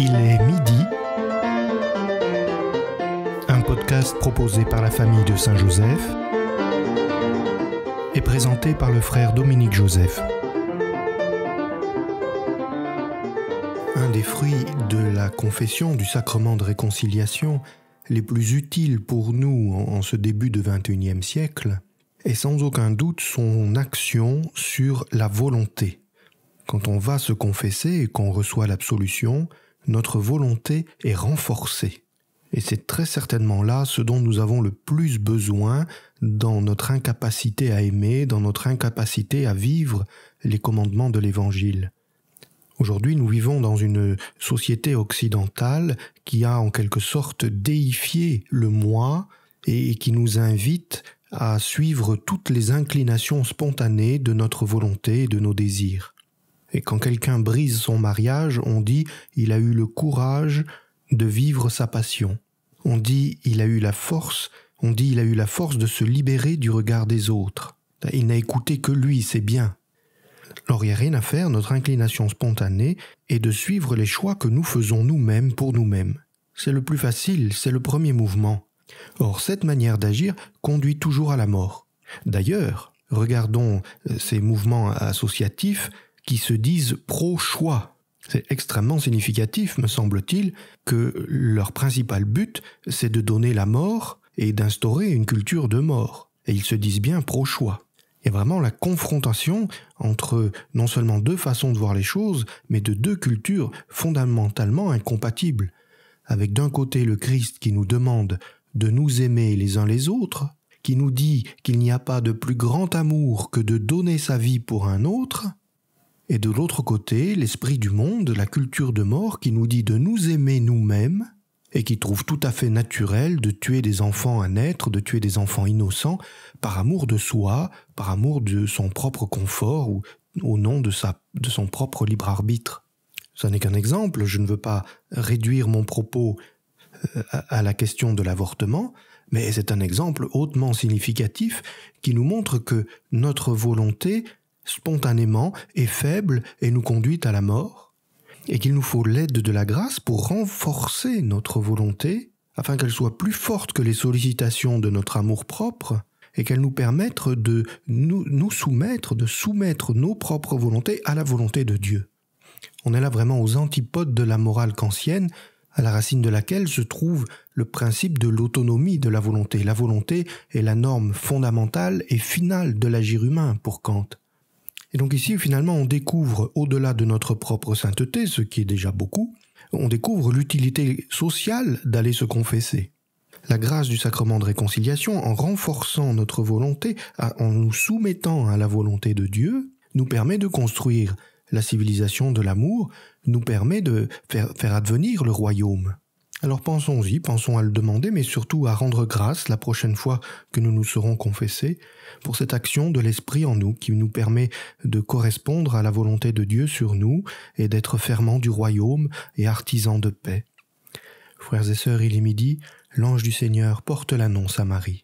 Il est midi. Un podcast proposé par la famille de Saint-Joseph et présenté par le frère Dominique Joseph. Un des fruits de la confession du sacrement de réconciliation les plus utiles pour nous en ce début de 21e siècle est sans aucun doute son action sur la volonté. Quand on va se confesser et qu'on reçoit l'absolution, notre volonté est renforcée. Et c'est très certainement là ce dont nous avons le plus besoin dans notre incapacité à aimer, dans notre incapacité à vivre les commandements de l'Évangile. Aujourd'hui, nous vivons dans une société occidentale qui a en quelque sorte déifié le moi et qui nous invite à suivre toutes les inclinations spontanées de notre volonté et de nos désirs. Et quand quelqu'un brise son mariage, on dit il a eu le courage de vivre sa passion. On dit il a eu la force, on dit il a eu la force de se libérer du regard des autres. Il n'a écouté que lui, c'est bien. Alors il n'y a rien à faire, notre inclination spontanée est de suivre les choix que nous faisons nous-mêmes pour nous-mêmes. C'est le plus facile, c'est le premier mouvement. Or cette manière d'agir conduit toujours à la mort. D'ailleurs, regardons euh, ces mouvements associatifs qui se disent pro-choix. C'est extrêmement significatif, me semble-t-il, que leur principal but, c'est de donner la mort et d'instaurer une culture de mort. Et ils se disent bien pro-choix. Il y a vraiment la confrontation entre non seulement deux façons de voir les choses, mais de deux cultures fondamentalement incompatibles. Avec d'un côté le Christ qui nous demande de nous aimer les uns les autres, qui nous dit qu'il n'y a pas de plus grand amour que de donner sa vie pour un autre, et de l'autre côté l'esprit du monde, la culture de mort qui nous dit de nous aimer nous-mêmes, et qui trouve tout à fait naturel de tuer des enfants à naître, de tuer des enfants innocents, par amour de soi, par amour de son propre confort ou au nom de, sa, de son propre libre arbitre. Ce n'est qu'un exemple, je ne veux pas réduire mon propos euh, à la question de l'avortement, mais c'est un exemple hautement significatif qui nous montre que notre volonté spontanément est faible et nous conduit à la mort, et qu'il nous faut l'aide de la grâce pour renforcer notre volonté, afin qu'elle soit plus forte que les sollicitations de notre amour-propre, et qu'elle nous permette de nous, soumettre, de soumettre nos propres volontés à la volonté de Dieu. On est là vraiment aux antipodes de la morale kantienne, à la racine de laquelle se trouve le principe de l'autonomie de la volonté. La volonté est la norme fondamentale et finale de l'agir humain pour Kant. Et donc ici, finalement, on découvre, au-delà de notre propre sainteté, ce qui est déjà beaucoup, on découvre l'utilité sociale d'aller se confesser. La grâce du sacrement de réconciliation, en renforçant notre volonté, en nous soumettant à la volonté de Dieu, nous permet de construire la civilisation de l'amour, nous permet de faire, faire advenir le royaume. Alors pensons-y, pensons à le demander, mais surtout à rendre grâce la prochaine fois que nous nous serons confessés pour cette action de l'Esprit en nous qui nous permet de correspondre à la volonté de Dieu sur nous et d'être fermants du royaume et artisans de paix. Frères et sœurs, il est midi, l'ange du Seigneur porte l'annonce à Marie.